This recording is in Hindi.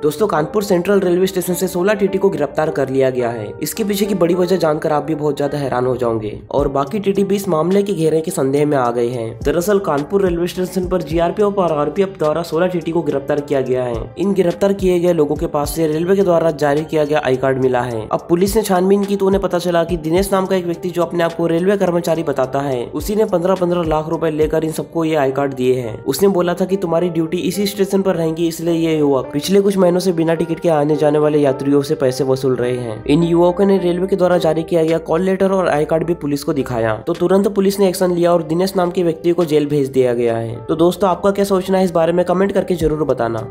दोस्तों कानपुर सेंट्रल रेलवे स्टेशन से 16 टीटी को गिरफ्तार कर लिया गया है इसके पीछे की बड़ी वजह जानकर आप भी बहुत ज्यादा हैरान हो जाओगे और बाकी टीटी भी इस मामले के घेरे के संदेह में आ गए हैं दरअसल कानपुर रेलवे स्टेशन पर जीआरपीएफ और आरपीएफ द्वारा 16 टीटी को गिरफ्तार किया गया है इन गिरफ्तार किए गए लोगों के पास ऐसी रेलवे के द्वारा जारी किया गया आई कार्ड मिला है अब पुलिस ने छानबीन की तो उन्हें पता चला की दिनेश नाम का एक व्यक्ति जो अपने आप को रेलवे कर्मचारी बताता है उसी ने पंद्रह पंद्रह लाख रूपए लेकर इन सबको ये आई कार्ड दिए है उसने बोला था की तुम्हारी ड्यूटी इसी स्टेशन पर रहेंगी इसलिए ये युवक पिछले कुछ महीनों से बिना टिकट के आने जाने वाले यात्रियों से पैसे वसूल रहे हैं इन युवकों ने रेलवे के द्वारा जारी किया गया कॉल लेटर और आई कार्ड भी पुलिस को दिखाया तो तुरंत पुलिस ने एक्शन लिया और दिनेश नाम के व्यक्ति को जेल भेज दिया गया है तो दोस्तों आपका क्या सोचना है इस बारे में कमेंट करके जरूर बताना